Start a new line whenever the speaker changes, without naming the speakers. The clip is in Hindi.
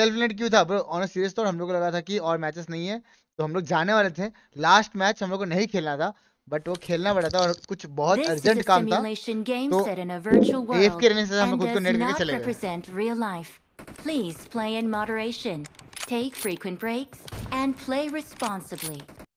सेल्फ लिमिट क्यों था ऑन सीरियस तो हम लोग को लगा था कि और मैचेस नहीं है तो हम लोग जाने वाले थे लास्ट मैच हम लोग को नहीं खेलना था बट वो खेलना पड़ा था और कुछ बहुत अर्जेंट काम था
तो एफ के रहने से हम खुद को नेट लेके चले गए Please play in moderation, take frequent breaks, and play responsibly.